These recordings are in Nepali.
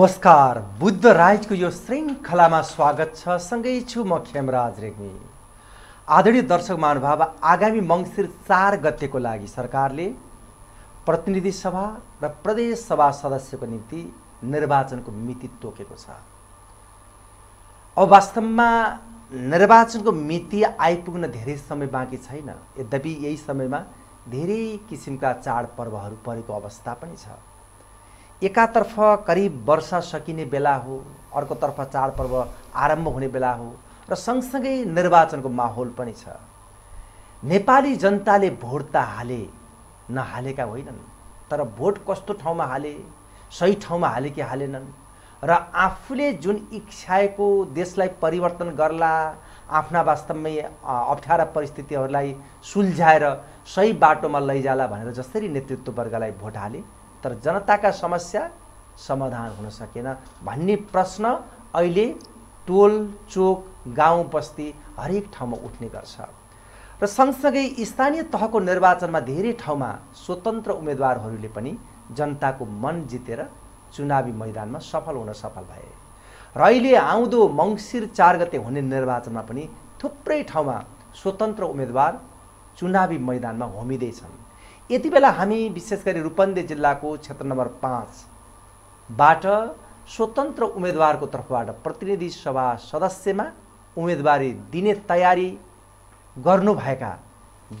नमस्कार बुद्ध राइजको यो श्रृङ्खलामा स्वागत छ सँगै छु म खेमराज रेग्मी आदरणीय दर्शक महानुभाव आगामी मङ्सिर चार गतेको लागि सरकारले प्रतिनिधि सभा र प्रदेश सभा सदस्यको निम्ति निर्वाचनको मिति तोकेको छ अब वास्तवमा निर्वाचनको मिति आइपुग्न धेरै समय बाँकी छैन यद्यपि यही समयमा धेरै किसिमका चाडपर्वहरू परेको अवस्था पनि छ एकातर्फ करिब वर्षा सकिने बेला हो अर्कोतर्फ चाडपर्व आरम्भ हुने बेला हो र सँगसँगै निर्वाचनको माहौल पनि छ नेपाली जनताले भोट त हाले नहालेका होइनन् तर भोट कस्तो ठाउँमा हाले सही ठाउँमा हाले कि हालेनन् र आफूले जुन इच्छाएको देशलाई परिवर्तन गर्ला आफ्ना वास्तवमै अप्ठ्यारा परिस्थितिहरूलाई सुल्झाएर सही बाटोमा लैजाला भनेर जसरी नेतृत्ववर्गलाई भोट हाले तर जनताका समस्या समाधान हुन सकेन भन्ने प्रश्न अहिले टोल चोक गाउँ बस्ती हरेक ठाउँमा उठ्ने गर्छ र सँगसँगै स्थानीय तहको निर्वाचनमा धेरै ठाउँमा स्वतन्त्र उम्मेदवारहरूले पनि जनताको मन जितेर चुनावी मैदानमा सफल हुन सफल भए र अहिले आउँदो मङ्सिर चार गते हुने निर्वाचनमा पनि थुप्रै ठाउँमा स्वतन्त्र उम्मेदवार चुनावी मैदानमा होमिँदैछन् यति बेला हामी विशेष गरी रूपन्दे जिल्लाको क्षेत्र नम्बर पाँचबाट स्वतन्त्र उम्मेदवारको तर्फबाट प्रतिनिधि सभा सदस्यमा उम्मेदवारी दिने तयारी गर्नुभएका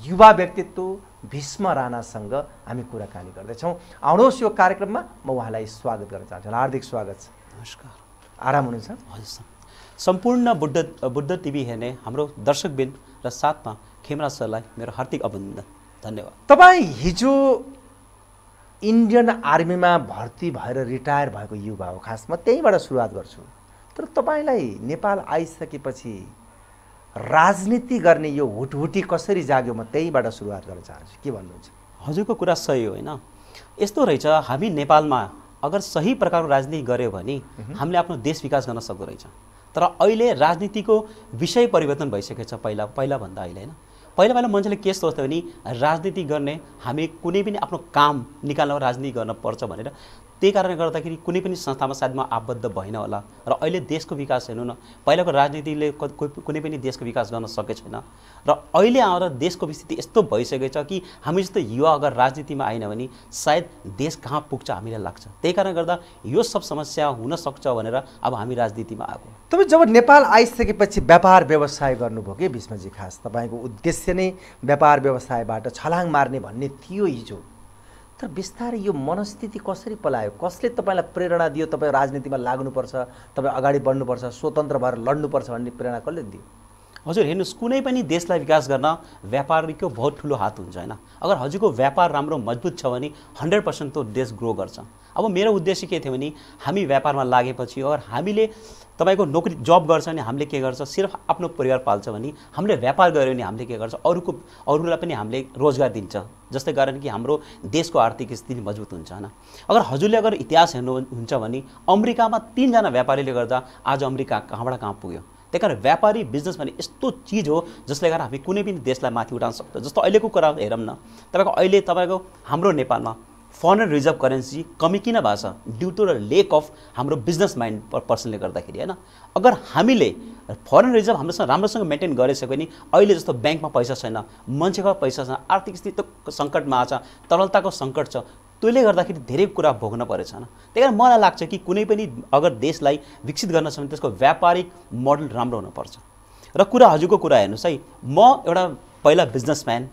युवा व्यक्तित्व भीष्म राणासँग हामी कुराकानी गर्दैछौँ आउनुहोस् यो कार्यक्रममा म उहाँलाई स्वागत गर्न चाहन्छु हार्दिक स्वागत छ नमस्कार आराम हुनुहुन्छ हजुर सर सम्पूर्ण बुद्ध बुद्ध टिभी हेर्ने हाम्रो दर्शकबिन र साथमा खेमरा सरलाई मेरो हार्दिक अभिनन्दन धन्यवाद तपाईँ हिजो इन्डियन आर्मीमा भर्ती भएर रिटायर भएको युवा हो खास म त्यहीँबाट सुरुवात गर्छु तर तपाईँलाई नेपाल आइसकेपछि राजनीति गर्ने यो हुटहुटी कसरी जाग्यो म त्यहीँबाट सुरुवात गर्न चाहन्छु के भन्नुहुन्छ हजुरको कुरा सही होइन यस्तो रहेछ हामी नेपालमा अगर सही प्रकारको राजनीति गऱ्यो भने हामीले आफ्नो देश विकास गर्न सक्दो रहेछ तर अहिले राजनीतिको विषय परिवर्तन भइसकेको छ पहिला पहिलाभन्दा अहिले होइन पहिला पहिला मान्छेले के सोच्थ्यो भने राजनीति गर्ने हामी कुनै पनि आफ्नो काम निकाल्न राजनीति गर्न पर्छ भनेर त्यही कारणले गर्दाखेरि कुनै पनि संस्थामा सायद म आबद्ध भएन होला र अहिले देशको विकास हेर्नु न पहिलाको राजनीतिले कुनै पनि देशको विकास गर्न सकेको छैन र अहिले आएर देशको स्थिति यस्तो भइसकेको छ कि हामी जस्तो युवा अगर राजनीतिमा आएन भने सायद देश कहाँ पुग्छ हामीलाई लाग्छ त्यही कारणले गर्दा यो सब समस्या हुनसक्छ भनेर अब हामी राजनीतिमा आएको तपाईँ जब नेपाल आइसकेपछि व्यापार व्यवसाय गर्नुभयो कि विष्मजी खास तपाईँको उद्देश्य नै व्यापार व्यवसायबाट छलाङ मार्ने भन्ने थियो हिजो तर बिस्तारै यो मनस्थिति कसरी पलायो कसले तपाईँलाई प्रेरणा दियो तपाईँ राजनीतिमा लाग्नुपर्छ तपाईँ अगाडि बढ्नुपर्छ स्वतन्त्र भएर लड्नुपर्छ भन्ने प्रेरणा कसले दियो हजुर हेर्नुहोस् कुनै पनि देशलाई विकास गर्न व्यापारीको बहुत ठुलो हात हुन्छ होइन अगर हजुरको व्यापार राम्रो मजबुत छ भने हन्ड्रेड पर्सेन्ट त्यो देश ग्रो गर्छ अब मेरो उद्देश्य के थियो भने हामी व्यापारमा लागेपछि अगर हामीले तपाईँको नोकरी जब गर्छ भने हामीले के गर्छ सिर्फ आफ्नो परिवार पाल्छ भने हामीले व्यापार गऱ्यो भने हामीले के गर्छ अरूको अरूलाई पनि हामीले रोजगार दिन्छ जस्तै कारण कि हाम्रो देशको आर्थिक स्थिति मजबुत हुन्छ होइन अगर हजुरले अगर इतिहास हेर्नु हुन्छ भने अमेरिकामा तिनजना व्यापारीले गर्दा आज अमेरिका कहाँबाट कहाँ पुग्यो त्यही कारण व्यापारी बिजनेस भने यस्तो चिज हो जसले गर्दा हामी कुनै पनि देशलाई माथि उठाउन सक्छौँ जस्तो अहिलेको कुरा हेरौँ न तपाईँको अहिले तपाईँको हाम्रो नेपालमा फरेन रिजर्भ करेन्सी कमी किन भएको छ due to the lack of हाम्रो बिजनेस माइन्ड पर्सनले गर्दाखेरि होइन अगर हामीले फरेन रिजर्भ हाम्रोसँग राम्रोसँग मेन्टेन गरिसक्यो भने अहिले जस्तो ब्याङ्कमा पैसा छैन मान्छेको पैसा छैन आर्थिक स्थिति त सङ्कटमा आएको छ तरलताको सङ्कट छ त्यसले गर्दाखेरि धेरै कुरा भोग्न परेछ होइन त्यही कारण मलाई लाग्छ कि कुनै पनि अगर देशलाई विकसित गर्न छ भने त्यसको व्यापारिक मोडल राम्रो हुनुपर्छ र कुरा हजुरको कुरा हेर्नुहोस् है म एउटा पहिला बिजनेसम्यान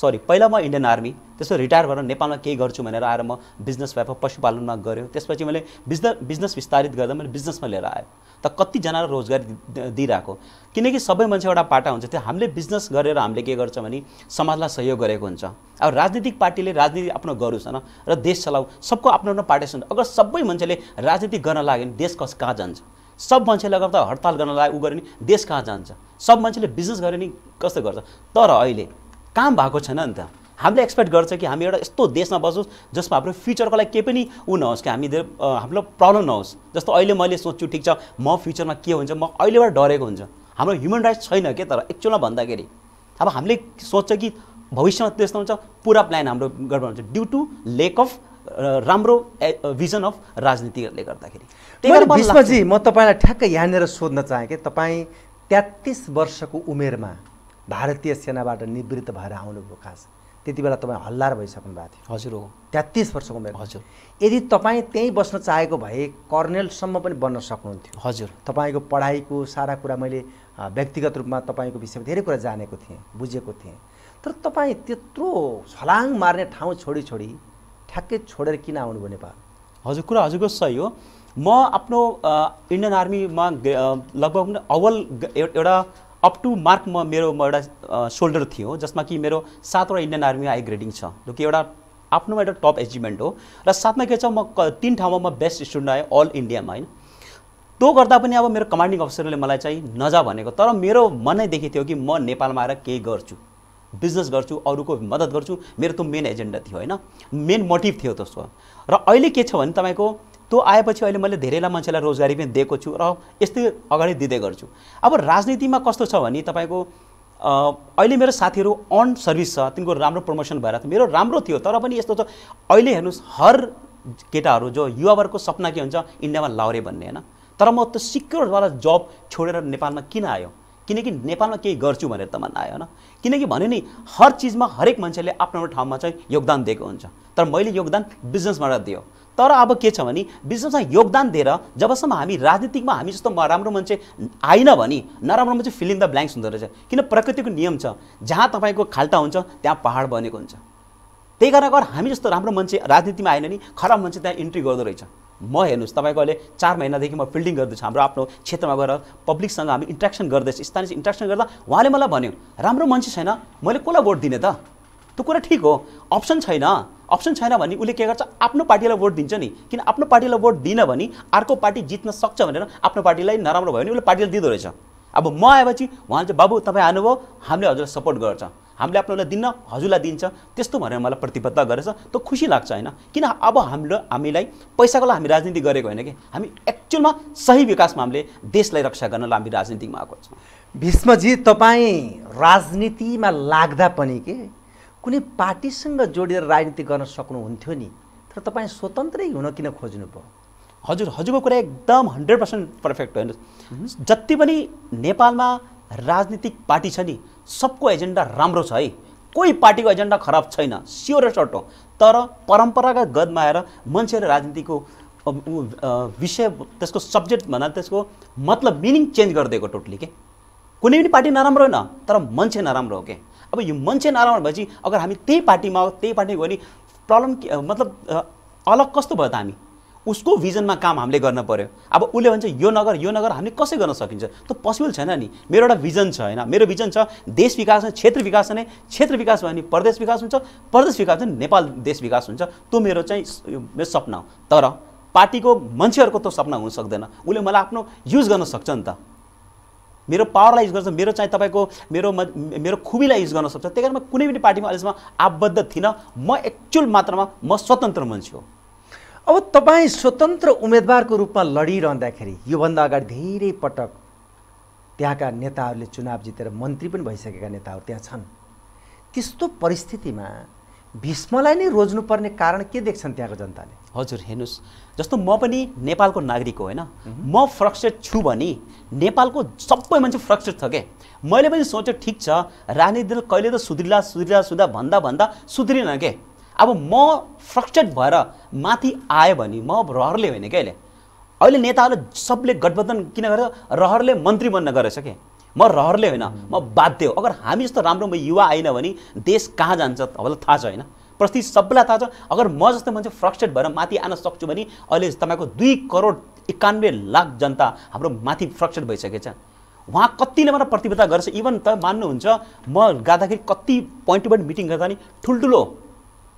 सरी पहिला म इन्डियन आर्मी त्यसपछि रिटायर भएर नेपालमा केही गर्छु भनेर आएर म बिजनेस भए पशुपालनमा गऱ्यो त्यसपछि मैले बिजनेस बिजनेस विस्तारित गर्दा मैले बिजनेसमा लिएर आयो त कतिजनालाई रोजगारी दिइरहेको किनकि सबै मान्छे एउटा पाटा हुन्छ त्यो हामीले बिजनेस गरेर हामीले के गर्छ भने समाजलाई सहयोग गरेको हुन्छ अब राजनीतिक पार्टीले राजनीति आफ्नो गरोस् होइन र देश चलाऊ सबको आफ्नो आफ्नो पार्टी छन् अगर सबै मान्छेले राजनीति गर्न लाग्यो भने देश कस कहाँ जान्छ सब मान्छेले अगर त हडताल गर्न लाग्यो ऊ गर्यो भने देश कहाँ जान्छ सब मान्छेले बिजनेस गर्यो भने कस्तो गर्छ तर अहिले काम भएको छैन नि त हामीले एक्सपेक्ट गर्छ कि हामी एउटा यस्तो देशमा बसोस् जसमा हाम्रो फ्युचरको लागि केही पनि ऊ नहोस् कि हामी हाम्रो प्रब्लम नहोस् जस्तो अहिले मैले सोच्छु ठिक छ म फ्युचरमा के हुन्छ म अहिलेबाट डरेको हुन्छ हाम्रो ह्युमन राइट्स छैन के तर एक्चुअलमा भन्दाखेरि अब हामीले सोच्छ कि भविष्यमा त्यस्तो हुन्छ पुरा प्लान हाम्रो गडबड हुन्छ ड्यु टु लेक अफ राम्रो भिजन अफ राजनीतिहरूले गर्दाखेरि बिचमा म तपाईँलाई ठ्याक्कै यहाँनिर सोध्न चाहेँ कि तपाईँ तेत्तिस वर्षको उमेरमा भारतीय सेनाबाट निवृत्त भएर आउनुभयो खास त्यति बेला तपाईँ हल्लार भइसक्नु भएको थियो हजुर हो तेत्तिस वर्षको उमेर हजुर यदि तपाईँ त्यहीँ बस्न चाहेको भए कर्नेलसम्म पनि बन्न सक्नुहुन्थ्यो हजुर तपाईँको पढाइको सारा कुरा मैले व्यक्तिगत रूपमा तपाईँको विषयमा धेरै कुरा जानेको थिएँ बुझेको थिएँ तर तपाईँ त्यत्रो छलाङ मार्ने ठाउँ छोडी छोडी ठ्याक्कै छोडेर किन आउनुभयो नेपाल हजुर कुरा हजुरको सही हो म आफ्नो इन्डियन आर्मीमा लगभग अव्वल एउटा अप टु मार्क म मेरो म एउटा सोल्डर थियो जसमा कि मेरो सातवटा इन्डियन आर्मीमा हाई ग्रेडिङ छ जो कि एउटा आफ्नोमा एउटा टप एचिभमेन्ट हो र साथमा के छ म तिन ठाउँमा म बेस्ट स्टुडेन्ट आएँ अल इन्डियामा होइन त्यो गर्दा पनि अब मेरो कमान्डिङ अफिसरले मलाई चाहिँ नजा भनेको तर मेरो मनैदेखि थियो कि म नेपालमा आएर केही गर्छु बिजनेस गर्छु अरूको मद्दत गर्छु मेरो त्यो मेन एजेन्डा थियो होइन मेन मोटिभ थियो त्यसको र अहिले के छ भने तपाईँको त्यो आएपछि अहिले मैले धेरैलाई मान्छेलाई रोजगारी पनि दिएको छु र यस्तै अगाडि दिँदै गर्छु अब राजनीतिमा कस्तो छ भने तपाईँको अहिले मेरो साथीहरू अन सर्भिस छ तिनको राम्रो प्रमोसन भएर मेरो राम्रो थियो तर पनि यस्तो छ अहिले हेर्नुहोस् हर केटाहरू जो युवावर्गको सपना के हुन्छ इन्डियामा लाउरे भन्ने होइन तर म त्यो सिक्योरवाला जब छोडेर नेपालमा किन आयो किनकि नेपालमा केही गर्छु भनेर त मन आयो होइन किनकि भने नि हर चिजमा हरेक मान्छेले आफ्नो आफ्नो ठाउँमा चाहिँ योगदान दिएको हुन्छ तर मैले योगदान बिजनेसबाट दियो तर अब के छ भने बिजनेसमा योगदान दिएर जबसम्म हामी राजनीतिकमा हामी जस्तो राम्रो मान्छे आइन भने नराम्रो मान्छे फिलिङ द ब्ल्याङ्क्स हुँदो रहेछ किन प्रकृतिको नियम छ जहाँ तपाईँको खाल्टा हुन्छ त्यहाँ पहाड बनेको हुन्छ त्यही कारण अगर हामी जस्तो राम्रो मान्छे राजनीतिमा आएन नि खराब मान्छे त्यहाँ इन्ट्री गर्दो रहेछ म हेर्नुहोस् तपाईँको अहिले चार महिनादेखि म फिल्डिङ गर्दैछु हाम्रो आफ्नो क्षेत्रमा गएर पब्लिकसँग हामी इन्ट्रेक्सन गर्दैछ स्थानीय इन्ट्रेक्सन गर्दा उहाँले मलाई भन्यो राम्रो मान्छे छैन मैले कसलाई भोट दिने त त्यो कुरा ठिक हो अप्सन छैन अप्सन छैन भने उसले के गर्छ आफ्नो पार्टीलाई भोट दिन्छ नि किन आफ्नो पार्टीलाई भोट दिन भने अर्को पार्टी जित्न सक्छ भनेर आफ्नो पार्टीलाई नराम्रो भयो भने उसले पार्टीलाई दिँदो रहेछ अब म आएपछि उहाँ चाहिँ बाबु तपाईँ आउनुभयो हामीले हजुरलाई सपोर्ट गर्छ हामीले आफ्नोलाई दिन्न हजुरलाई दिन्छ त्यस्तो भनेर मलाई प्रतिबद्ध गरेछ त खुसी लाग्छ होइन किन अब हाम्रो हामीलाई पैसाको लागि हामी राजनीति गरेको होइन कि हामी एक्चुअलमा सही विकासमा हामीले देशलाई रक्षा गर्नलाई हामी राजनीतिमा आएको छौँ भीष्मजी तपाईँ राजनीतिमा लाग्दा पनि के कुनै पार्टीसँग जोडेर राजनीति गर्न सक्नुहुन्थ्यो नि तर तपाईँ स्वतन्त्रै हुन किन खोज्नु भयो हजुर हजुरको कुरा एकदम हन्ड्रेड पर्सेन्ट पर्फेक्ट हो हेर्नुहोस् जति पनि नेपालमा राजनीतिक पार्टी छ नि सबको एजेन्डा राम्रो छ है कोही पार्टीको एजेन्डा खराब छैन स्योर सर्ट हो तर परम्परागत गदमा आएर मान्छेहरू राजनीतिको विषय त्यसको सब्जेक्ट भन्दा त्यसको मतलब मिनिङ चेन्ज गरिदिएको टोटली के कुनै पनि पार्टी नराम्रो होइन तर मान्छे नराम्रो हो क्या अब यो मान्छे नराम्रो भएपछि अगर हामी त्यही पार्टीमा त्यही पार्टी गयो भने प्रब्लम मतलब अलग कस्तो भयो त हामी उसको भिजनमा काम हामीले गर्न पऱ्यो अब उसले भन्छ यो नगर यो नगर हामीले कसरी गर्न सकिन्छ त्यो पोसिबल छैन नि मेरो एउटा भिजन छ होइन मेरो भिजन छ देश विकास क्षेत्र विकास नै क्षेत्र विकास भयो भने प्रदेश विकास हुन्छ प्रदेश विकास भने नेपाल देश विकास हुन्छ त्यो मेरो चाहिँ मेरो सपना हो तर पार्टीको मान्छेहरूको त सपना हुन सक्दैन उसले मलाई आफ्नो युज गर्न सक्छ नि त मेरो पावरलाई युज सक्छ मेरो चाहिँ तपाईँको मेरो मेरो खुबीलाई युज गर्न सक्छ त्यही कारण म कुनै पनि पार्टीमा अहिलेसम्म आबद्ध थिइनँ म एक्चुअल मात्रामा म स्वतन्त्र मान्छे हो अब तपाईँ स्वतन्त्र उम्मेदवारको रूपमा लडिरहँदाखेरि योभन्दा अगाडि धेरै पटक त्यहाँका नेताहरूले चुनाव जितेर मन्त्री पनि भइसकेका नेताहरू त्यहाँ छन् त्यस्तो परिस्थितिमा भीष्मलाई नै रोज्नुपर्ने कारण के देख्छन् त्यहाँको जनताले हजुर हेर्नुहोस् जस्तो म पनि नेपालको नागरिक हो होइन म फ्रक्सेट छु भने नेपालको सबै मान्छे फ्रक्सेट छ क्या मैले पनि सोचेँ ठिक छ राजनीति दल कहिले त सुध्रिला सुध्रिला सुधा भन्दा भन्दा सुध्रिन के अब म फ्रक्सेट भएर माथि आयो भने म रहरले होइन क्या अहिले अहिले नेताहरूले सबले गठबन्धन किन गरेर रहरले मन्त्री बन्न गरेछ क्या म रहरले होइन म बाध्य हो अगर हामी जस्तो राम्रो म युवा आएन भने देश कहाँ जान्छ तपाईँलाई थाहा छ होइन प्रति सबैलाई थाहा छ अगर म जस्तो मान्छे फ्रस्ट्रेट भएर माथि आन सक्छु भने अहिले तपाईँको दुई करोड एकानब्बे लाख जनता हाम्रो माथि फ्रस्ट्रेट भइसकेछ उहाँ कतिले मलाई प्रतिबद्धता गर्छ इभन त मान्नुहुन्छ म गाँदाखेरि कति पोइन्ट टु पोइन्ट मिटिङ गर्दा नि ठुल्ठुलो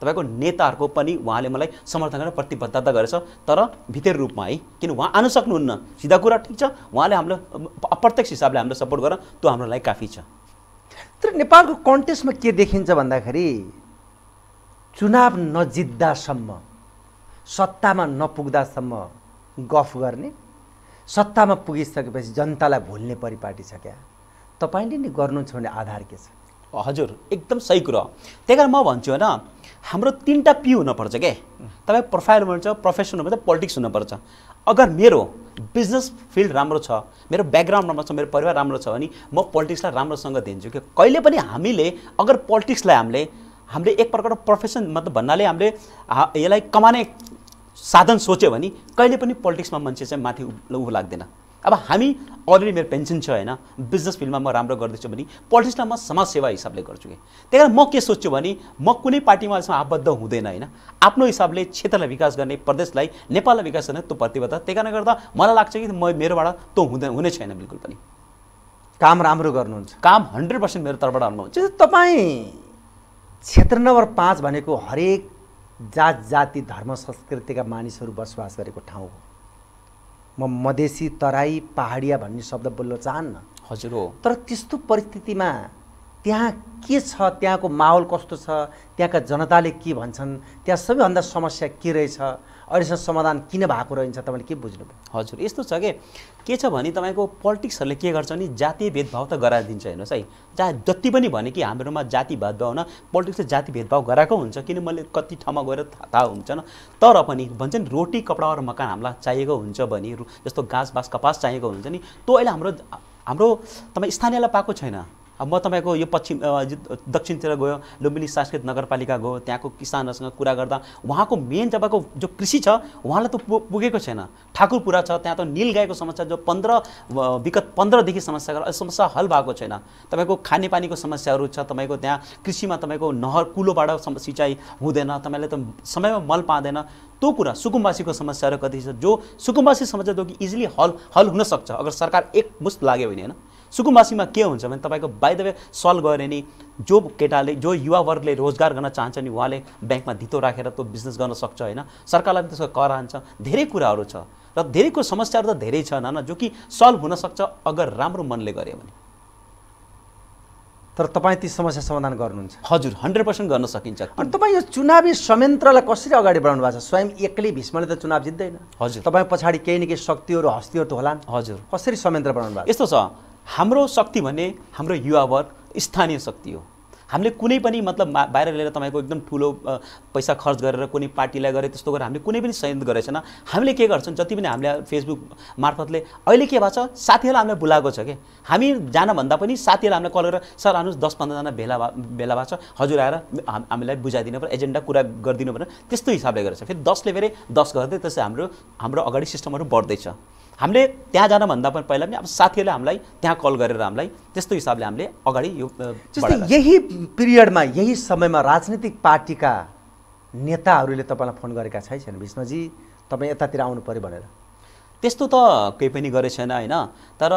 तपाईँको नेताहरूको पनि उहाँले मलाई समर्थन गरेर प्रतिबद्धता गरेछ तर भित्र रूपमा है किन उहाँ आउनु सक्नुहुन्न सिधा कुरा ठिक छ उहाँले हाम्रो अप्रत्यक्ष हिसाबले हामीलाई सपोर्ट गर त्यो हाम्रो लागि काफी छ तर नेपालको कन्टेस्टमा के देखिन्छ भन्दाखेरि चुनाव नजित्दासम्म सत्तामा नपुग्दासम्म गफ गर्ने सत्तामा पुगिसकेपछि जनतालाई भुल्ने परिपाटी छ क्या तपाईँले नि गर्नुहुन्छ भने आधार के छ हजुर एकदम सही कुरो त्यही कारण म भन्छु होइन हाम्रो तिनवटा पी हुनुपर्छ के तपाईँ प्रोफाइल हुनुहुन्छ प्रोफेसन हुनुपर्छ पोलिटिक्स हुनुपर्छ अगर मेरो बिजनेस फिल्ड राम्रो छ मेरो ब्याकग्राउन्ड राम्रो छ मेरो परिवार राम्रो छ भने म पोलिटिक्सलाई राम्रोसँग दिन्छु कि कहिले पनि हामीले अगर पोलिटिक्सलाई हामीले हामीले एक प्रकारको प्रोफेसन मतलब भन्नाले हामीले यसलाई कमाने साधन सोच्यो भने कहिले पनि पोलिटिक्समा मान्छे चाहिँ माथि उ लाग्दैन अब हामी अलरेडी मेरो पेन्सन छ होइन बिजनेस फिल्डमा म राम्रो गर्दैछु भने पोलिटिक्समा म समाजसेवा हिसाबले गर्छु कि त्यही कारण म के सोच्छु भने म कुनै पार्टीमा अहिलेसम्म आबद्ध हुँदैन होइन आफ्नो हिसाबले क्षेत्रलाई विकास गर्ने प्रदेशलाई नेपाललाई विकास गर्ने त्यो प्रतिबद्ध त्यही कारणले गर्दा मलाई लाग्छ कि म मेरोबाट त्यो हुँदैन हुने छैन बिल्कुल पनि काम राम्रो गर्नुहुन्छ काम हन्ड्रेड पर्सेन्ट मेरो तर्फबाट अनुभव हुन्छ तपाईँ क्षेत्र नम्बर पाँच भनेको हरेक जात जाति धर्म संस्कृतिका मानिसहरू बसोबास गरेको ठाउँ हो म मधेसी तराई पहाडिया भन्ने शब्द बोल्न चाहन्न हजुर हो तर त्यस्तो परिस्थितिमा त्यहाँ के छ त्यहाँको माहौल कस्तो छ त्यहाँका जनताले के भन्छन् त्यहाँ सबैभन्दा समस्या के रहेछ अहिलेसम्म समाधान किन भएको रहन्छ तपाईँले के बुझ्नुभयो हजुर यस्तो छ कि के छ भने तपाईँको पोलिटिक्सहरूले के गर्छ भने जातीय भेदभाव त गराइदिन्छ हेर्नुहोस् है चाहे जति पनि भने कि हाम्रोमा जाति भेदभाव न पोलिटिक्सले जाति भेदभाव गराएको हुन्छ किन मैले कति ठाउँमा गएर थाहा हुन्छ तर पनि भन्छ नि रोटी कपडा र मकान हामीलाई चाहिएको हुन्छ भने जस्तो घाँस बाँस कपास चाहिएको हुन्छ नि त्यो अहिले हाम्रो हाम्रो तपाईँ स्थानीयलाई पाएको छैन म तपाईँको यो पश्चिम दक्षिणतिर गयो लुम्बिनी सांस्कृतिक नगरपालिका गयो त्यहाँको किसानहरूसँग कुरा गर्दा उहाँको मेन तपाईँको जो कृषि छ उहाँलाई त पुगेको छैन ठाकुरपुरा छ त्यहाँ त निल गाईको समस्या जो पन्ध्र विगत पन्ध्रदेखि समस्या गरेर समस्या हल भएको छैन तपाईँको खानेपानीको समस्याहरू छ तपाईँको त्यहाँ कृषिमा तपाईँको नहर कुलोबाट सिँचाइ हुँदैन तपाईँले त समयमा मल पाँदैन त्यो कुरा सुकुम्बासीको समस्याहरू कति छ जो सुकुम्बासी समस्या जो कि इजिली हल हल हुनसक्छ अगर सरकार एकमुष्ट लाग्यो भने होइन सुकुम्बासीमा के हुन्छ भने तपाईँको बाइ द वे सल्भ गऱ्यो भने जो केटाले जो युवावर्गले रोजगार गर्न चाहन्छ नि उहाँले ब्याङ्कमा धितो राखेर त्यो बिजनेस गर्न सक्छ होइन सरकारलाई पनि त्यसको कर हान्छ धेरै कुराहरू छ र धेरैको समस्याहरू त धेरै छ होइन जो कि सल्भ हुनसक्छ अगर राम्रो मनले गऱ्यो भने तर तपाईँ ती समस्या समाधान गर्नुहुन्छ हजुर हन्ड्रेड पर्सेन्ट गर्न सकिन्छ अनि तपाईँ यो चुनावी संयन्त्रलाई कसरी अगाडि बढाउनु भएको छ स्वयं एक्लै भीष्मले त चुनाव जित्दैन हजुर तपाईँ पछाडि केही न केही शक्तिहरू हस्तीहरू त होला हजुर कसरी संयन्त्र बनाउनु भएको यस्तो छ हाम्रो शक्ति भने हाम्रो युवावर्ग स्थानीय शक्ति हो हामीले कुनै पनि मतलब बाहिर लिएर तपाईँको एकदम ठुलो पैसा खर्च गरेर कुनै पार्टीलाई गरेर त्यस्तो गरेर हामीले कुनै पनि संयन्त्र गरेको छैन हामीले के गर्छौँ जति पनि हामीले फेसबुक मार्फतले अहिले के भएको छ साथीहरूलाई हामीलाई बोलाएको छ कि हामी जानभन्दा पनि साथीहरूलाई हामीलाई कल गरेर सर आउनुहोस् दस पन्ध्रजना भेला भेला भएको छ हजुर आएर हामीलाई बुझाइदिनु पऱ्यो एजेन्डा कुरा गरिदिनु पऱ्यो त्यस्तो हिसाबले गरेको छ फेरि दसले फेरि दस गर्दै त्यसै हाम्रो हाम्रो अगाडि सिस्टमहरू बढ्दैछ हामीले त्यहाँ जानभन्दा पनि पहिला पनि अब साथीहरूले हामीलाई त्यहाँ कल गरेर हामीलाई त्यस्तो हिसाबले हामीले अगाडि यो यही पिरियडमा यही समयमा राजनीतिक पार्टीका नेताहरूले तपाईँलाई फोन गरेका छै छैन विष्णुजी तपाईँ यतातिर आउनु पऱ्यो भनेर त्यस्तो त केही पनि गरेको छैन होइन तर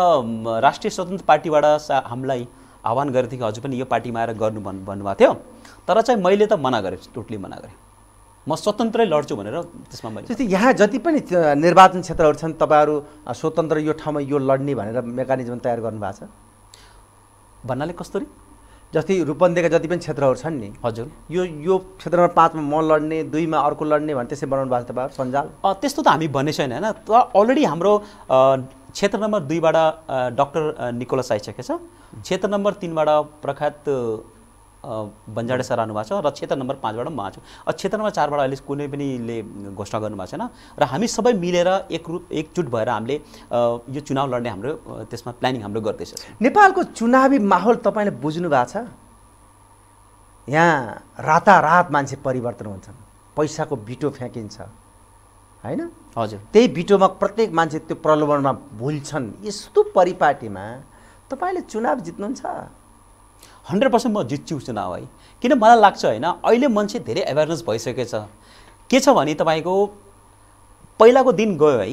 राष्ट्रिय स्वतन्त्र पार्टीबाट सा हामीलाई आह्वान गरेको थियो कि हजुर पनि यो पार्टीमा आएर गर्नु भन् भन्नुभएको थियो तर चाहिँ मैले त मना गरेँ टोटली मना गरेँ म स्वतन्त्रै लड्छु भनेर त्यसमा मैले जस्तै यहाँ जति पनि निर्वाचन क्षेत्रहरू छन् तपाईँहरू स्वतन्त्र यो ठाउँमा यो लड्ने भनेर मेकानिजम तयार गर्नुभएको छ भन्नाले कस्तोरी जस्तै रूपन्देका जति पनि क्षेत्रहरू छन् नि हजुर यो यो क्षेत्र नम्बर पाँचमा म लड्ने दुईमा अर्को लड्ने भने त्यसै बनाउनु भएको छ तपाईँहरू सञ्जाल त्यस्तो त हामी भन्ने छैन होइन तर अलरेडी हाम्रो क्षेत्र नम्बर दुईबाट डक्टर निकोलस आइसकेछ क्षेत्र नम्बर तिनबाट प्रख्यात बन्जाडे सर आउनुभएको छ र क्षेत्र नम्बर पाँचबाट म आएको छु क्षेत्र नम्बर चारबाट अहिले कुनै पनिले घोषणा गर्नुभएको छैन र हामी सबै मिलेर एकरूप एकजुट भएर हामीले यो चुनाव लड्ने हाम्रो त्यसमा प्लानिङ हाम्रो गर्दैछ नेपालको चुनावी माहौल तपाईँले बुझ्नु भएको छ यहाँ रातारात मान्छे परिवर्तन हुन्छन् पैसाको बिटो फ्याँकिन्छ होइन हजुर त्यही बिटोमा प्रत्येक मान्छे त्यो प्रलोभनमा भुल्छन् यस्तो परिपाटीमा तपाईँले चुनाव जित्नुहुन्छ हन्ड्रेड पर्सेन्ट म जित्छु चुनाव है किन मलाई लाग्छ होइन अहिले मान्छे धेरै एवेरनेस भइसकेछ के छ भने तपाईँको पहिलाको दिन गयो है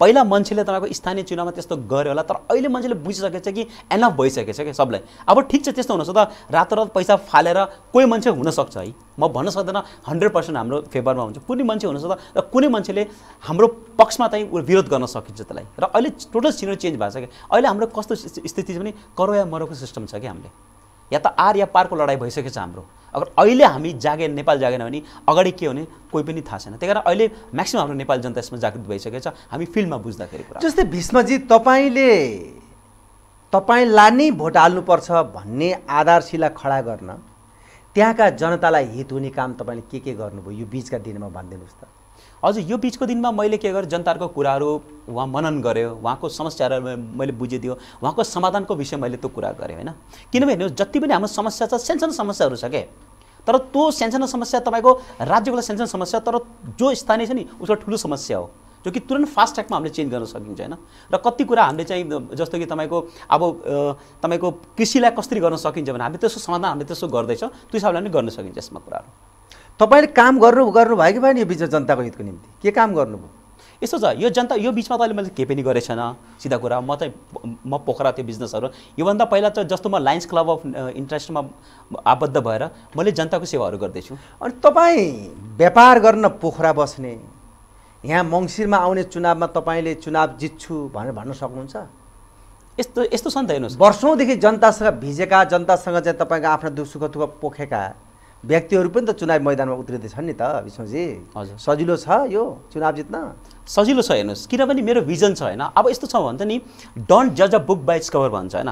पहिला मान्छेले तपाईँको स्थानीय चुनावमा त्यस्तो गऱ्यो होला तर अहिले मान्छेले बुझिसकेको छ कि एनफ भइसकेको छ कि सबलाई अब ठिक छ त्यस्तो हुनसक्छ त रातोरात पैसा फालेर कोही मान्छे हुनसक्छ है म भन्न सक्दैन हन्ड्रेड पर्सेन्ट हाम्रो फेभरमा हुन्छ कुनै मान्छे हुनसक्छ र कुनै मान्छेले हाम्रो पक्षमा चाहिँ विरोध गर्न सकिन्छ त्यसलाई र अहिले टोटल सिनेरियो चेन्ज भएको छ कि अहिले हाम्रो कस्तो स्थिति छ भने करो या मरोको सिस्टम छ कि हामीले या त आर या पारको लडाइँ भइसकेको छ हाम्रो अगर अहिले हामी जागे नेपाल जागेन भने अगाडि के हुने कोही पनि थाहा छैन त्यही कारण अहिले म्याक्सिमम् हाम्रो नेपाली जनता यसमा जागृत भइसकेको छ हामी फिल्डमा बुझ्दाखेरि जस्तै भीष्मजी तपाईँले तपाईँलाई नै भोट हाल्नुपर्छ भन्ने आधारशिला खडा गर्न त्यहाँका जनतालाई हित हुने काम तपाईँले के के गर्नुभयो यो बिचका दिनमा भनिदिनुहोस् त हजुर यो बिचको दिनमा मैले के गरेँ जनताको कुराहरू उहाँ मनन गऱ्यो उहाँको समस्याहरू मैले बुझिदियो उहाँको समाधानको विषय मैले त्यो कुरा गरेँ होइन किनभने जति पनि हाम्रो समस्या छ सानसानो समस्याहरू छ क्या तर त्यो सानसानो समस्या तपाईँको राज्यको सानसानो समस्या तर जो स्थानीय छ नि उसको ठुलो समस्या हो जो कि तुरन्त फास्ट ट्र्याकमा हामीले चेन्ज गर्न सकिन्छ होइन र कति कुरा हामीले चाहिँ जस्तो कि तपाईँको अब तपाईँको कृषिलाई कसरी गर्न सकिन्छ भने हामी त्यसको समाधान हामीले त्यसो गर्दैछौँ त्यो हिसाबले पनि गर्न सकिन्छ यसमा कुराहरू तपाईँले काम गर्नु गर्नुभयो कि भएन यो बिचमा जनताको हितको निम्ति के काम गर्नुभयो यस्तो छ यो जनता यो बिचमा त अहिले मैले केही पनि गरेको छैन सिधा कुरा म चाहिँ म पोखरा त्यो बिजनेसहरू योभन्दा पहिला त जस्तो म लायन्स क्लब अफ इन्ट्रेस्टमा आबद्ध भएर मैले जनताको सेवाहरू गर्दैछु अनि तपाईँ व्यापार गर्न पोखरा बस्ने यहाँ मङ्सिरमा आउने चुनावमा तपाईँले चुनाव जित्छु भनेर भन्न सक्नुहुन्छ यस्तो यस्तो छ नि त हेर्नुहोस् वर्षौँदेखि जनतासँग भिजेका जनतासँग चाहिँ तपाईँको आफ्नो दुःख सुख दुःख पोखेका व्यक्तिहरू पनि त चुनाव मैदानमा उत्रिँदैछन् नि त विष्णुजी हजुर सजिलो छ यो चुनाव जित्न सजिलो छ हेर्नुहोस् किनभने मेरो भिजन छ होइन अब यस्तो छ भन्छ नि डोन्ट जज a book by its cover भन्छ होइन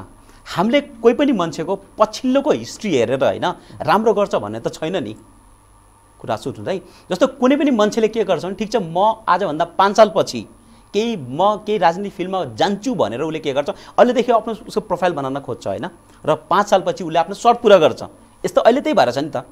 हामीले कोही पनि मान्छेको पछिल्लोको हिस्ट्री हेरेर होइन राम्रो गर्छ भन्ने त छैन नि कुरा सुन्नु है जस्तो कुनै पनि मान्छेले के गर्छ भने ठिक छ म आजभन्दा पाँच सालपछि केही म केही राजनीति फिल्डमा जान्छु भनेर उसले के गर्छ अहिलेदेखि आफ्नो उसको प्रोफाइल बनाउन खोज्छ होइन र पाँच सालपछि उसले आफ्नो सर्ट पुरा गर्छ यस्तो अहिले त्यही भएर छ नि त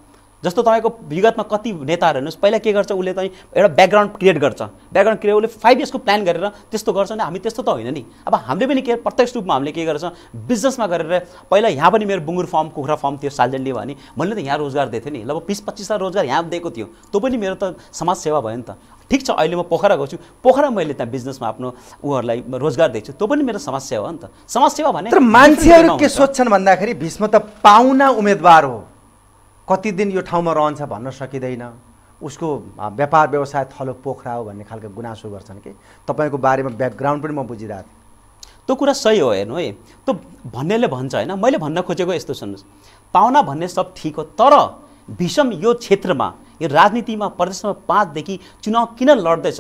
जस्तो तपाईँको विगतमा कति नेताहरू हेर्नुहोस् पहिला के गर्छ उसले चाहिँ एउटा ब्याकग्राउन्ड क्रिएट गर्छ ब्याकग्राउन्ड क्रिएट उसले फाइभ इयर्सको प्लान गरेर त्यस्तो गर्छ नि हामी त्यस्तो त होइन नि अब हामीले पनि के प्रत्यक्ष रूपमा हामीले के गर्छ बिजनेसमा गरेर पहिला यहाँ पनि मेरो बुङ्गुर फर्म कुखुरा फर्म थियो सालजेन्डी भने मैले त यहाँ रोजगार दिएको थिएँ नि लगभग बिस साल रोजगार यहाँ दिएको थियो त्यो पनि मेरो त समाज सेवा भयो नि त ठिक छ अहिले म पोखरा गएको पोखरा मैले त्यहाँ बिजनेसमा आफ्नो उहरूलाई रोजगार दिएको छु त्यो पनि मेरो समाजसेवा हो नि त समाजसेवा भने मान्छेहरू के सोध्छन् भन्दाखेरि भीष्म त पाहुना उम्मेदवार हो कति दिन यो ठाउँमा रहन्छ भन्न सकिँदैन उसको व्यापार व्यवसाय थलो पोखरा हो भन्ने खालको गुनासो गर्छन् कि तपाईँको बारेमा ब्याकग्राउन्ड पनि म बुझिरहेको थिएँ त्यो कुरा सही हो हेर्नु है त्यो भन्नेले भन्छ होइन मैले भन्न खोजेको यस्तो सुन्नुहोस् पाहुना भन्ने सब ठिक हो तर विषम यो क्षेत्रमा यो राजनीतिमा प्रदेशमा पाँचदेखि चुनाव किन लड्दैछ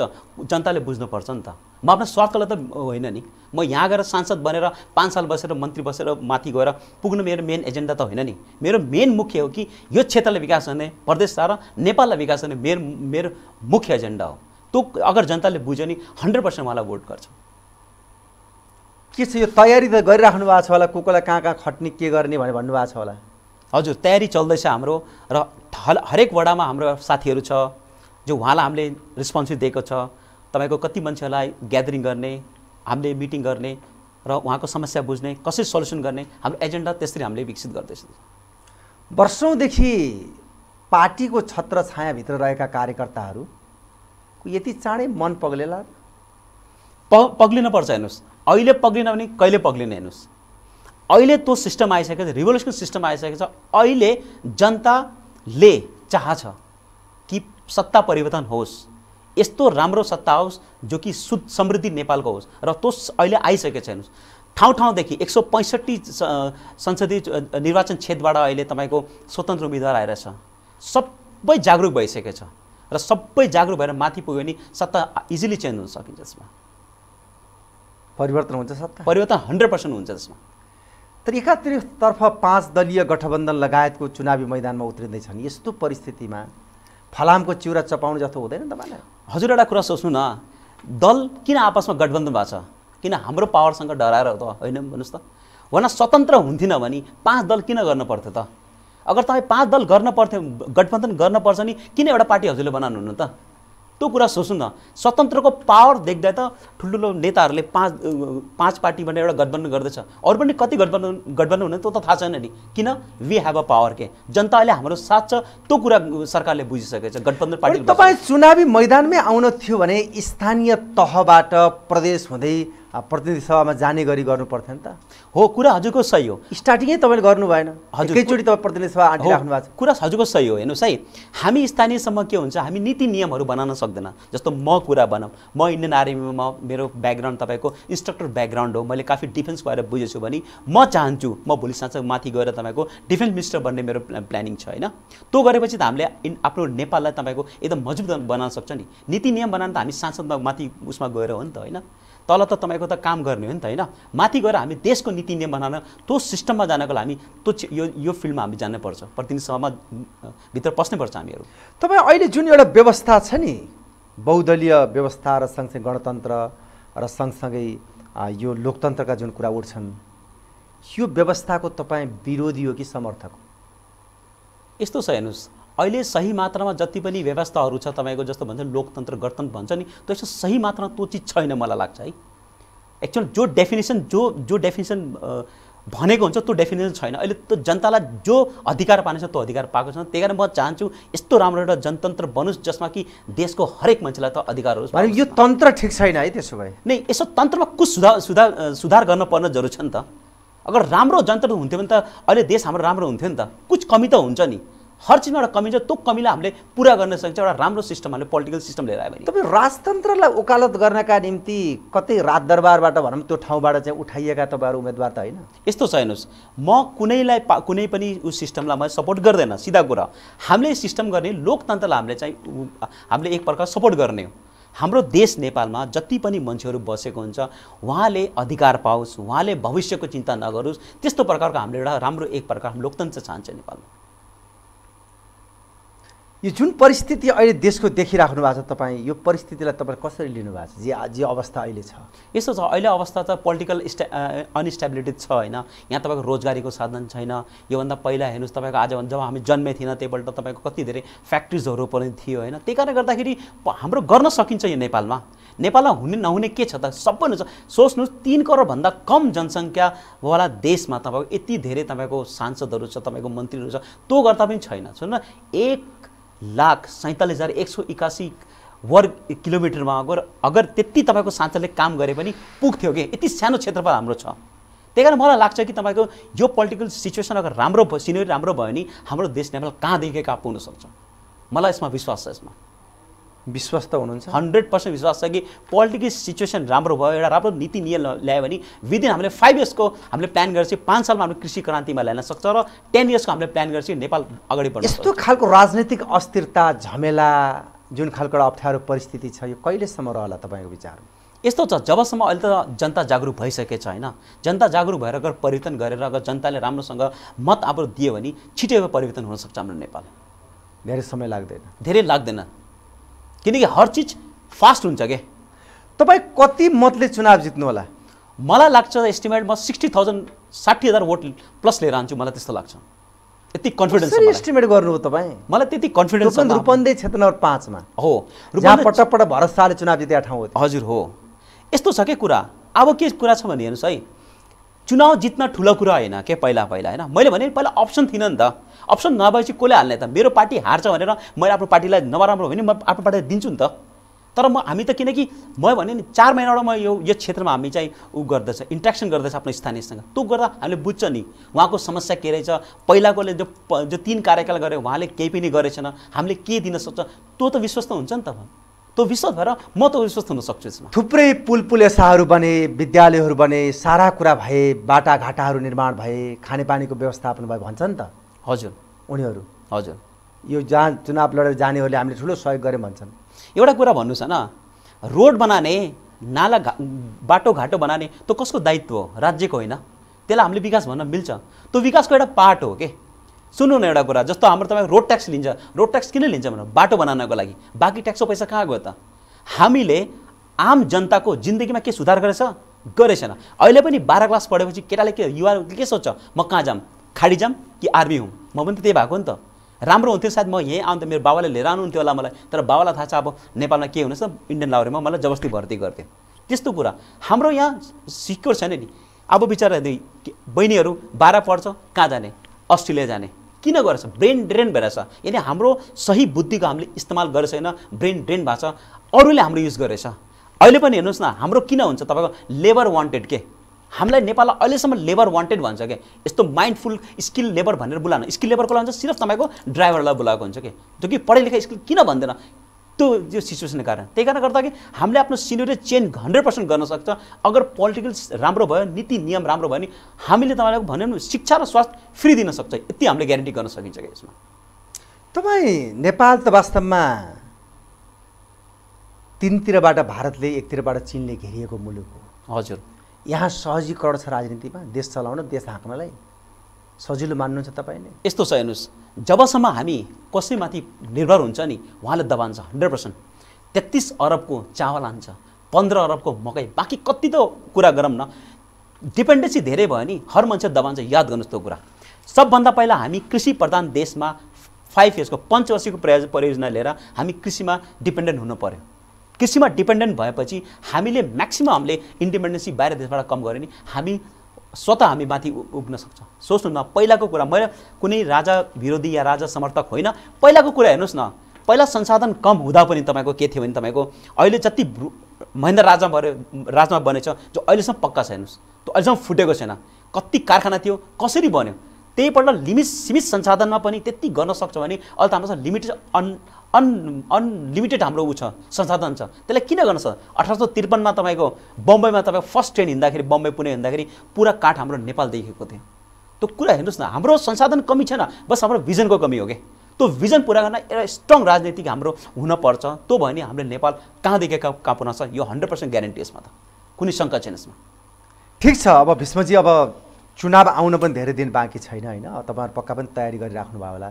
जनताले बुझ्नुपर्छ नि त म आफ्नो स्वार्थलाई त होइन नि म यहाँ गएर सांसद बनेर पाँच साल बसेर मन्त्री बसेर माथि गएर पुग्नु मेरो मेन एजेन्डा त होइन नि मेरो मेन मुख्य हो कि यो क्षेत्रलाई विकास गर्ने प्रदेश र नेपाललाई विकास गर्ने मेरो मेरो मुख्य एजेन्डा हो त्यो अगर जनताले बुझ्यो नि हन्ड्रेड पर्सेन्ट उहाँलाई भोट गर्छ के छ यो तयारी त गरिराख्नु भएको छ होला को कोलाई कहाँ कहाँ खट्ने के गर्ने भनेर भन्नुभएको छ होला हजुर तयारी चल्दैछ हाम्रो र हरेक वडामा हाम्रो साथीहरू छ जो उहाँलाई हामीले रेस्पोन्सिभ दिएको छ तपाईँको कति मान्छेहरूलाई ग्यादरिङ गर्ने हामीले मिटिङ गर्ने र उहाँको समस्या बुझ्ने कसरी सल्युसन गर्ने हाम्रो एजेन्डा त्यसरी हामीले विकसित गर्दैछौँ वर्षौँदेखि पार्टीको छत्र छायाभित्र रहेका कार्यकर्ताहरू यति चाँडै मन पग्लेला प पग्लिन पर्छ हेर्नुहोस् अहिले पग्लिन भने कहिले पग्लिन हेर्नुहोस् अहिले त्यो सिस्टम आइसकेको छ रिभोल्युसन सिस्टम आइसकेको छ अहिले जनताले चाह छ कि सत्ता परिवर्तन होस् यस्तो राम्रो सत्ता होस् जो कि सुद समृद्धि नेपालको होस् र त्यो अहिले आइसकेको छैन ठाउँ ठाउँदेखि एक सौ पैँसठी संसदीय निर्वाचन क्षेत्रबाट अहिले तपाईँको स्वतन्त्र उम्मेदवार आएर छ सबै जागरुक भइसकेको छ र सबै जागरुक भएर माथि पुग्यो भने सत्ता इजिली चेन्ज हुन सकिन्छ त्यसमा परिवर्तन हुन्छ सत्ता परिवर्तन हन्ड्रेड पर्सेन्ट हुन्छ त्यसमा तर एकातिरतर्फ पाँच दलीय गठबन्धन लगायतको चुनावी मैदानमा उत्रिँदैछन् यस्तो परिस्थितिमा फलामको चिउरा चपाउनु जस्तो हुँदैन तपाईँलाई हजुर एउटा कुरा सोच्नु न दल किन आपसमा गठबन्धन भएको छ किन हाम्रो पावरसँग डराएर त होइन भन्नुहोस् त होइन स्वतन्त्र हुन्थेन भने पाँच दल किन गर्न पर्थ्यो त अगर तपाईँ पाँच दल गर्न पर्थ्यो गठबन्धन गर्न पर्छ नि किन एउटा पार्टी हजुरले बनाउनु हुन्न त त्यो कुरा सोच्नु न स्वतन्त्रको पावर देख्दा त ठुल्ठुलो नेताहरूले पाँच पाँच पार्टी भनेर एउटा गठबन्धन गर्दैछ अरू पनि कति गठबन्धन गठबन्धन हुने त्यो त थाहा छैन नि किन वी हेभ अ पावर के जनता अहिले हाम्रो साथ छ त्यो कुरा सरकारले बुझिसकेको छ गठबन्धन पार्टी तपाईँ चुनावी मैदानमै आउन थियो भने स्थानीय तहबाट प्रदेश हुँदै प्रतिनिधि सभामा जाने गरी गर्नु पर्थ्यो नि त हो कुरा हजुरको सही हो स्टार्टिङै तपाईँले गर्नु भएन हजुर एकचोटि तपाईँ प्रतिनिधि सभा राख्नु भएको छ कुरा हजुरको सही हो हेर्नुहोस् है हामी स्थानीयसम्म के हुन्छ हामी नीति नियमहरू बनाउन सक्दैन जस्तो म कुरा भनौँ म इन्डियन आर्मीमा मेरो ब्याकग्राउन्ड तपाईँको इन्स्ट्रक्टर ब्याकग्राउन्ड हो मैले काफी डिफेन्स भएर बुझेछु भने म चाहन्छु म भोलि साँच्चै माथि गएर तपाईँको डिफेन्स मिनिस्टर बन्ने मेरो प्लानिङ छ होइन त्यो गरेपछि त हामीले आफ्नो नेपाललाई तपाईँको एकदम मजबुत बनाउन सक्छ नि नीति नियम बनाउन त हामी सांसदमा माथि उसमा गएर हो नि त होइन तल त तपाईँको त काम गर्ने हो नि त होइन माथि गएर हामी देशको नीति नियम बनाएर त्यो सिस्टममा जानको लागि हामी त्यो यो यो फिल्डमा हामी जानुपर्छ प्रतिनिधि सभामा भित्र पस्नैपर्छ हामीहरू तपाईँ अहिले जुन एउटा व्यवस्था छ नि बहुदलीय व्यवस्था र सँगसँगै गणतन्त्र र सँगसँगै यो लोकतन्त्रका जुन कुरा उठ्छन् यो व्यवस्थाको तपाईँ विरोधी हो कि समर्थक हो यस्तो छ हेर्नुहोस् अहिले सही मात्रामा जति पनि व्यवस्थाहरू छ तपाईँको जस्तो भन्छ लोकतन्त्र गणतन्त्र भन्छ नि त्यो यसो सही मात्रामा त्यो चिज छैन मलाई लाग्छ है एक्चुअल जो डेफिनेसन जो जो डेफिनेसन भनेको हुन्छ त्यो डेफिनेसन छैन अहिले त्यो जनतालाई जो अधिकार पाने छ त्यो अधिकार पाएको छ त्यही कारण म चाहन्छु यस्तो राम्रो एउटा जनतन्त्र बनोस् जसमा कि देशको हरेक मान्छेलाई त अधिकार होस् यो तन्त्र ठिक छैन है त्यसो भए नै यसो तन्त्रमा कुछ सुधार सुधार सुधार गर्न पर्न जरुरी छ नि त अगर राम्रो जनतन्त्र हुन्थ्यो भने त अहिले देश हाम्रो राम्रो हुन्थ्यो नि त कुछ कमी त हुन्छ नि हर चिजमा एउटा कमी छ त्यो कमीलाई हामीले पुरा गर्न सकिन्छ एउटा राम्रो सिस्टम हामीले पोलिटिकल सिस्टम लिएर आयो भने तपाईँ राजतन्त्रलाई ओकालत गर्नका निम्ति कतै राजदरबारबाट भनौँ त्यो ठाउँबाट चाहिँ उठाइएका तपाईँहरू उम्मेदवार त होइन यस्तो छ हेर्नुहोस् म कुनैलाई कुनै पनि ऊ सिस्टमलाई म सपोर्ट गर्दैन सिधा कुरा हामीले सिस्टम गर्ने लोकतन्त्रलाई हामीले चाहिँ हामीले एक प्रकार सपोर्ट गर्ने हो हाम्रो देश नेपालमा जति पनि मान्छेहरू बसेको हुन्छ उहाँले अधिकार पाओस् उहाँले भविष्यको चिन्ता नगरोस् त्यस्तो प्रकारको हामीले एउटा राम्रो एक प्रकार लोकतन्त्र चाहन्छ नेपालमा यो जुन परिस्थिति अहिले देशको देखिराख्नु भएको छ तपाईँ यो परिस्थितिलाई तपाईँ कसरी लिनुभएको छ जे जे अवस्था अहिले छ यस्तो छ अहिले अवस्था त पोलिटिकल स्टा अनस्टेबिलिटी छ होइन यहाँ तपाईँको रोजगारीको साधन छैन योभन्दा पहिला हेर्नुहोस् तपाईँको आज जब हामी जन्मे थिएन त्यहीपल्ट तपाईँको कति धेरै फ्याक्ट्रिजहरू पनि थियो होइन त्यही कारणले गर्दाखेरि हाम्रो गर्न सकिन्छ यो नेपालमा नेपालमा हुने नहुने के छ त सबै छ सोच्नुहोस् तिन करोडभन्दा कम जनसङ्ख्यावाला देशमा तपाईँको यति धेरै तपाईँको सांसदहरू छ तपाईँको मन्त्रीहरू छ त्यो गर्दा पनि छैन सुन्नु एक लाख सैँतालिस हजार एक सौ एकासी वर्ग किलोमिटरमा अगर अगर त्यति तपाईँको साँचाले काम गरे पनि पुग्थ्यो कि यति सानो क्षेत्रफल हाम्रो छ त्यही कारण मलाई लाग्छ कि तपाईँको यो पोलिटिकल सिचुएसन अगर राम्रो सिनेरी राम्रो भयो भने हाम्रो देश नेपाल कहाँदेखि कहाँ पुग्न सक्छ मलाई यसमा विश्वास छ यसमा विश्वास त हुनुहुन्छ हन्ड्रेड पर्सेन्ट विश्वास छ कि पोलिटिकल सिचुएसन राम्रो भयो एउटा राम्रो नीति नियम ल्यायो भने विदिन हामीले फाइभ इयर्सको हामीले प्लान गरेपछि पाँच सालमा हामीले कृषि क्रान्तिमा ल्याउन सक्छ र टेन इयर्सको हामीले प्लान गरेपछि नेपाल अगाडि बढ्छ यस्तो खालको राजनैतिक अस्थिरता झमेला जुन खालको एउटा अप्ठ्यारो परिस्थिति छ यो कहिलेसम्म रहला तपाईँको विचार यस्तो छ जबसम्म अहिले त जनता जागरुक भइसकेछ होइन जनता जागरुक भएर अगर परिवर्तन गरेर अगर जनताले राम्रोसँग मत आप्रो दियो भने छिटै परिवर्तन हुनसक्छ हाम्रो नेपाल धेरै समय लाग्दैन धेरै लाग्दैन किनकि हर चिज फास्ट हुन्छ के तपाईँ कति मतले चुनाव जित्नु होला मलाई लाग्छ एस्टिमेट म सिक्सटी थाउजन्ड साठी हजार भोट प्लस लिएर आउँछु मलाई त्यस्तो लाग्छ यति कन्फिडेन्स एस्टिमेट गर्नु हो तपाईँ मलाई त्यति कन्फिडेन्स रूपन्दे क्षेत्र नम्बर पाँचमा हो पटक पटक भरत शाहले चुनाव जितेका ठाउँ हो हजुर हो यस्तो छ क्या कुरा अब के कुरा छ भने हेर्नुहोस् है चुनाव जित्न ठुलो कुरा होइन के पहिला पहिला होइन मैले भने पहिला अप्सन थिइनँ नि त अप्सन नभएपछि कसले हाल्ने त मेरो पार्टी हार्छ भनेर मैले आफ्नो पार्टीलाई नराम्रो भने म आफ्नो पार्टीलाई दिन्छु नि त तर म हामी त किनकि म भने नि चार महिनाबाट म यो यो क्षेत्रमा हामी चाहिँ ऊ गर्दछ इन्ट्रेक्सन गर्दछ आफ्नो स्थानीयसँग त्यो गर्दा हामीले बुझ्छ नि उहाँको समस्या के रहेछ पहिलाकोले जो जो तिन कार्यकाल गरे उहाँले केही पनि गरेछ हामीले के दिन सक्छ त्यो त विश्वस्त हुन्छ नि त त्यो विश्वास भएर म त विश्वस्त हुन सक्छु यसमा थुप्रै पुल पुलेसाहरू बने विद्यालयहरू बने सारा कुरा भए बाटाघाटाहरू निर्माण भए खानेपानीको व्यवस्थापन भए भन्छ नि त हजुर उनीहरू हजुर यो जहाँ चुनाव लडेर जानेहरूले हामीले ठुलो सहयोग गऱ्यौँ भन्छन् एउटा कुरा भन्नुहोस् न रोड बनाने नाला घा बाटो घाटो बनाने त्यो कसको दायित्व हो राज्यको होइन त्यसलाई हामीले विकास भन्न मिल्छ त्यो विकासको एउटा पार्ट हो के सुन्नु न एउटा कुरा जस्तो हाम्रो तपाईँको रोड ट्याक्स लिन्छ रोड ट्याक्स किन लिन्छ भनेर बाटो बनाउनको लागि बाँकी ट्याक्सको पैसा कहाँ गयो त हामीले आम जनताको जिन्दगीमा के सुधार गरेछ गरेछन् अहिले पनि बाह्र क्लास पढेपछि केटाले के युवा के सोध्छ म कहाँ जाम खाडी जाम कि आर्मी हुँ म पनि त त्यही भएको नि त राम्रो हुन्थ्यो सायद म यहीँ आउँदा मेरो बाबाले लिएर आउनुहुन्थ्यो होला मलाई तर बाबालाई थाहा छ अब नेपालमा के हुनुहोस् इन्डियन लाउरीमा मलाई जबरजस्ती भर्ती गर्थ्यो त्यस्तो कुरा हाम्रो यहाँ सिक्योर छैन नि अब बिचरा बहिनीहरू बाह्र पढ्छ कहाँ जाने अस्ट्रेलिया जाने किन गर्छ ब्रेन ड्रेन भइरहेछ यदि हाम्रो सही बुद्धिको हामीले इस्तेमाल गरेको छैन ब्रेन ड्रेन भएको छ अरूले हाम्रो युज गरेछ अहिले पनि हेर्नुहोस् न हाम्रो किन हुन्छ तपाईँको लेबर वान्टेड के हामीलाई नेपाललाई अहिलेसम्म लेबर वान्टेड भन्छ कि यस्तो माइन्डफुल स्किल लेबर भनेर बोलाएन स्किल लेबर कसलाई हुन्छ सिर्फ तपाईँको ड्राइभरलाई बोलाएको हुन्छ कि जो कि पढाइ लेखा स्किल किन भन्दैन त्यो यो सिचुएसनको कारण त्यही कारण गर्दा कि हामीले आफ्नो सिनेरियो चेन्ज हन्ड्रेड पर्सेन्ट गर्न सक्छ अगर पोलिटिकल राम्रो भयो नीति नियम राम्रो भयो भने हामीले तपाईँलाई भन्यो भने शिक्षा र स्वास्थ्य फ्री दिन सक्छ यति हामीले ग्यारेन्टी गर्न सकिन्छ क्या यसमा तपाईँ नेपाल त वास्तवमा तिनतिरबाट भारतले एकतिरबाट चिनले घेरिएको मुलुक हो हजुर यहाँ सहजीकरण छ राजनीतिमा देश चलाउन देश हाँक्नलाई सजिलो मान्नुहुन्छ तपाईँले यस्तो छ हेर्नुहोस् जबसम्म हामी कसैमाथि निर्भर हुन्छ नि उहाँले दबान्छ हन्ड्रेड पर्सेन्ट तेत्तिस अरबको चावल हान्छ पन्ध्र अरबको मकै बाँकी कति त कुरा गरौँ न डिपेन्डेन्सी धेरै भयो नि हर मान्छे दबान्छ याद गर्नुहोस् त्यो कुरा सबभन्दा पहिला हामी कृषि प्रधान देशमा फाइभ इयर्सको पञ्चवर्षीको प्रयोज परियोजना लिएर हामी कृषिमा डिपेन्डेन्ट हुनु पऱ्यो कृषिमा डिपेन्डेन्ट भएपछि हामीले म्याक्सिमम् हामीले इन्डिपेन्डेन्सी बाहिर देशबाट कम गऱ्यो भने हामी स्वत हामी माथि उब्न सक्छौँ सोच्नु न पहिलाको कुरा मैले कुनै राजा विरोधी या राजा समर्थक होइन पहिलाको कुरा हेर्नुहोस् न पहिला संसाधन कम हुँदा पनि तपाईँको के थियो भने तपाईँको अहिले जति महेन्द्र राजा भयो राजमा बनेछ जो अहिलेसम्म पक्का छ हेर्नुहोस् त्यो अहिलेसम्म फुटेको छैन कति कारखाना थियो कसरी बन्यो त्यहीपल्ट लिमिट सीमित संसाधनमा पनि त्यति गर्न सक्छ भने अहिले त हाम्रोसँग लिमिट अन अन अनलिमिटेड हाम्रो ऊ छ संसाधन छ त्यसलाई किन गर्न सक्छ अठार सौ त्रिपन्नमा तपाईँको बम्बईमा तपाईँ फर्स्ट ट्रेन हिँड्दाखेरि बम्बई पुणे हिँड्दाखेरि पुरा काठ हाम्रो नेपाल देखेको थियो त्यो कुरा हेर्नुहोस् न हाम्रो संसाधन कमी छैन बस हाम्रो भिजनको कमी हो कि त्यो भिजन पुरा गर्न एउटा स्ट्रङ राजनीतिक हाम्रो हुनपर्छ त्यो भयो भने हाम्रो नेपाल कहाँदेखि कहाँ कहाँ छ यो हन्ड्रेड पर्सेन्ट ग्यारेन्टी यसमा त कुनै शङ्का छैन यसमा ठिक छ अब भीष्मजी अब चुनाव आउन पनि धेरै दिन बाँकी छैन होइन तपाईँहरू पक्का पनि तयारी गरिराख्नु भयो होला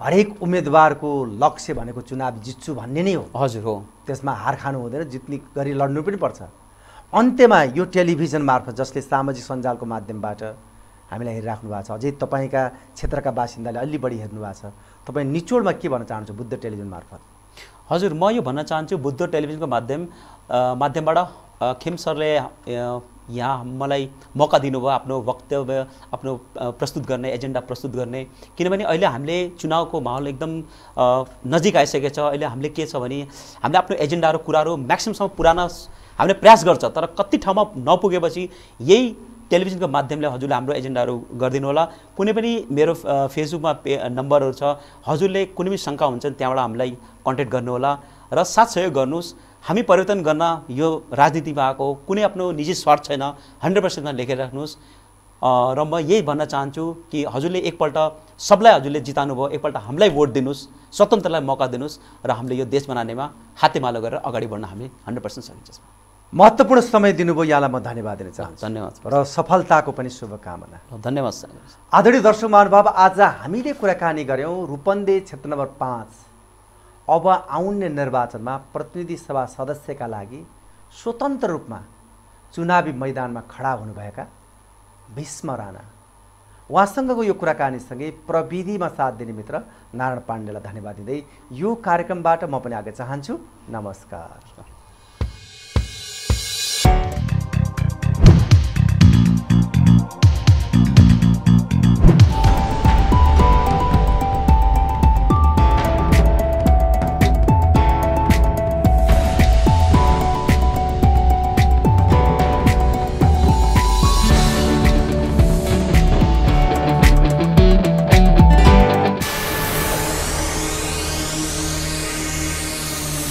हरेक उम्मेदवारको लक्ष्य भनेको चुनाव जित्छु भन्ने नै हो हजुर हो त्यसमा हार खानु हुँदैन जित्ने गरी लड्नु पनि पर्छ अन्त्यमा यो टेलिभिजन मार्फत जसले सामाजिक सञ्जालको माध्यमबाट हामीलाई हेरिराख्नु भएको छ अझै तपाईँका क्षेत्रका बासिन्दाले अलि बढी हेर्नु भएको छ तपाईँ निचोडमा के भन्न चाहन्छु बुद्ध टेलिभिजन मार्फत हजुर म यो भन्न चाहन्छु बुद्ध टेलिभिजनको माध्यम माध्यमबाट खेम सरले यहाँ मलाई मौका दिनुभयो आफ्नो वक्तव्य आफ्नो प्रस्तुत गर्ने एजेन्डा प्रस्तुत गर्ने किनभने अहिले हामीले चुनावको माहौल एकदम नजिक आइसकेको छ अहिले हामीले के छ भने हामीले आफ्नो एजेन्डाहरू कुराहरू म्याक्सिमसम्म पुराना हामीले प्रयास गर्छ तर कति ठाउँमा नपुगेपछि यही टेलिभिजनको माध्यमले हजुरले हाम्रो एजेन्डाहरू गरिदिनु होला कुनै पनि मेरो फेसबुकमा पे नम्बरहरू छ हजुरले कुनै पनि शङ्का हुन्छन् त्यहाँबाट हामीलाई कन्ट्याक्ट गर्नुहोला र साथ सहयोग गर्नुहोस् हामी परिवर्तन गर्न यो राजनीतिमा आएको कुनै आफ्नो निजी स्वार्थ छैन हन्ड्रेड पर्सेन्टमा लेखेर राख्नुहोस् र म यही भन्न चाहन्छु कि हजुरले एकपल्ट सबलाई हजुरले जिताउनु भयो एकपल्ट हामीलाई भोट दिनुहोस् स्वतन्त्रलाई मौका दिनुहोस् र हामीले यो देश बनाउनेमा हातेमालो गरेर अगाडि बढ्न हामी हन्ड्रेड पर्सेन्ट सकिन्छ महत्त्वपूर्ण समय दिनुभयो यहाँलाई म धन्यवाद दिन चाहन्छु धन्यवाद र सफलताको पनि शुभकामना धन्यवाद आदरणीय दर्शक महानुभाव आज हामीले कुराकानी गऱ्यौँ रूपन्दे क्षेत्र नम्बर पाँच अब आउने निर्वाचनमा प्रतिनिधि सभा सदस्यका लागि स्वतन्त्र रूपमा चुनावी मैदानमा खडा हुनुभएका भीष्म राणा उहाँसँगको यो कुराकानीसँगै प्रविधिमा साथ दिने मित्र नारायण पाण्डेलाई धन्यवाद दिँदै यो कार्यक्रमबाट म पनि आगे चाहन्छु नमस्कार